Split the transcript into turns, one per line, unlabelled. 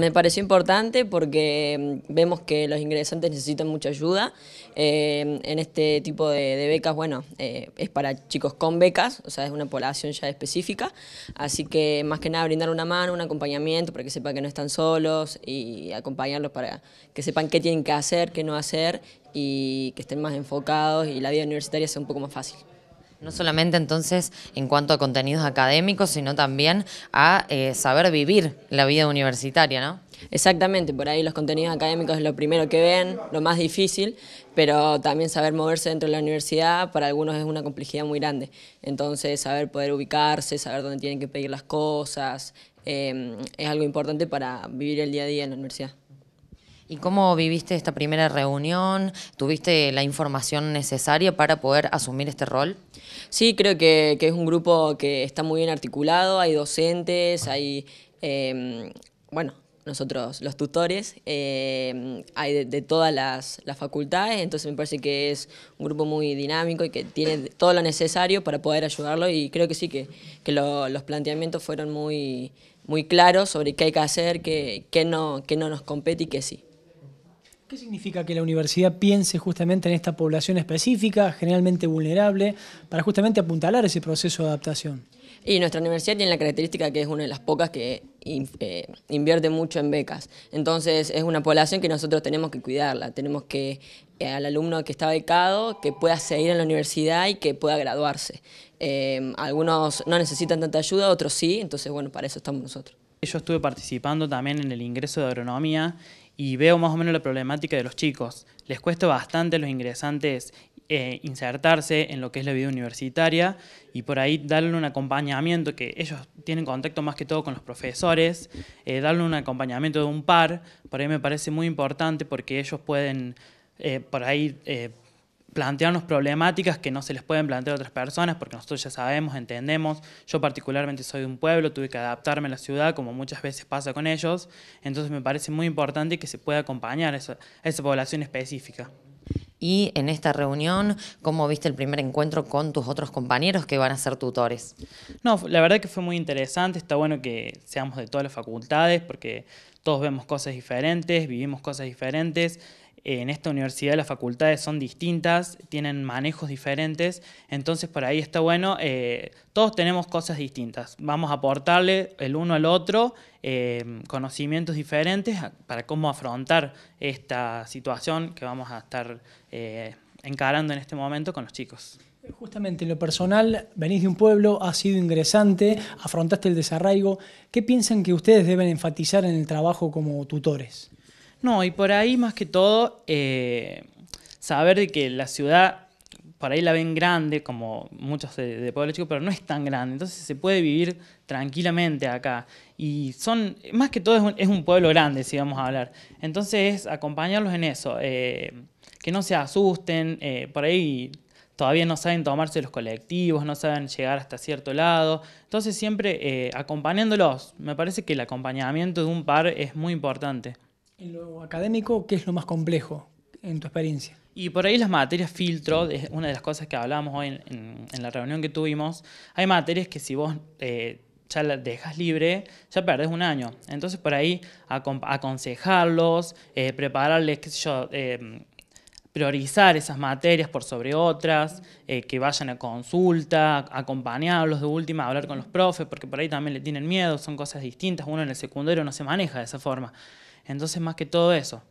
Me pareció importante porque mm, vemos que los ingresantes necesitan mucha ayuda. Eh, en este tipo de, becas, bueno, eh, es para chicos con becas, o sea, es una población ya específica. Así que más que nada brindar una mano, un acompañamiento para que sepan que no están solos y acompañarlos para que sepan qué tienen que hacer, qué no hacer y que estén más enfocados y la vida universitaria sea un poco más fácil.
No solamente entonces en cuanto a contenidos académicos, sino también a eh, saber vivir la vida universitaria, ¿no? Exactamente, por ahí los contenidos académicos es lo primero que ven, lo más difícil, pero
también saber moverse dentro de la universidad para algunos es una complejidad muy grande. Entonces, saber poder ubicarse, saber dónde tienen que pedir las cosas, eh, es algo importante para vivir
el día a día en la universidad. ¿Y cómo viviste esta primera reunión? ¿Tuviste la información necesaria para poder asumir este rol? Sí, creo que, es un grupo que está muy bien articulado, hay docentes, hay, em, bueno,
nosotros los tutores, em, hay de, todas las, facultades, entonces me parece que es un grupo muy dinámico y que tiene todo lo necesario para poder ayudarlo y creo que sí, que, los planteamientos fueron muy, claros sobre qué hay que hacer, qué no nos compete y qué sí.
¿Qué significa que la universidad piense justamente en esta población específica, generalmente vulnerable, para justamente apuntalar ese proceso de adaptación?
Y nuestra universidad tiene la característica que es una de las pocas que eh, invierte mucho en becas. Entonces es una población que nosotros tenemos que cuidarla, tenemos que eh, al alumno que está becado que pueda seguir en la universidad y que pueda graduarse. Eh, algunos no necesitan tanta ayuda, otros sí, entonces bueno, para
eso estamos nosotros. Yo estuve participando también en el ingreso de agronomía y veo más o menos la problemática de los chicos. Les cuesta bastante a los ingresantes eh, insertarse en lo que es la vida universitaria y por ahí darle un acompañamiento, que ellos tienen contacto más que todo con los profesores, eh, darle un acompañamiento de un par, por ahí me parece muy importante porque ellos pueden eh, por ahí plantearnos problemáticas que no se les pueden plantear a otras personas, porque nosotros ya sabemos, entendemos. Yo particularmente soy de un pueblo, tuve que adaptarme a la ciudad, como muchas veces pasa con ellos. Entonces me parece muy importante que se pueda acompañar a esa, a esa población específica. Y en esta reunión, ¿cómo viste el primer encuentro con tus otros compañeros que van a ser tutores? No, la verdad que fue muy interesante, está bueno que seamos de todas las facultades, porque todos vemos cosas diferentes, vivimos cosas diferentes en esta universidad las facultades son distintas, tienen manejos diferentes, entonces por ahí está bueno, eh, todos tenemos cosas distintas, vamos a aportarle el uno al otro eh, conocimientos diferentes para cómo afrontar esta situación que vamos a estar eh, encarando en este momento con los chicos.
Justamente en lo personal, venís de un pueblo, has sido ingresante, afrontaste el desarraigo. ¿Qué piensan que ustedes deben enfatizar en el trabajo como tutores?
No, y por ahí más que todo, eh, saber de que la ciudad, por ahí la ven grande, como muchos de, pueblo chico, pero no es tan grande. Entonces se puede vivir tranquilamente acá. Y son, más que todo, es un, pueblo grande, si vamos a hablar. Entonces, acompañarlos en eso. Eh, que no se asusten, eh, por ahí todavía no saben tomarse los colectivos, no saben llegar hasta cierto lado. Entonces siempre acompañándolos. Me parece que el acompañamiento de un par es muy importante.
En lo académico, ¿qué es lo más complejo en tu experiencia?
Y por ahí las materias filtro, es una de las cosas que hablábamos hoy en, la reunión que tuvimos, hay materias que si vos eh, ya las dejas libre, ya perdés un año. Entonces por ahí aconsejarlos, eh, prepararles, qué sé yo, eh, priorizar esas materias por sobre otras, que vayan a consulta, acompañarlos de última, hablar con los profes, porque por ahí también le tienen miedo, son cosas distintas, uno en el secundario no se maneja de esa forma. Entonces, más que todo eso.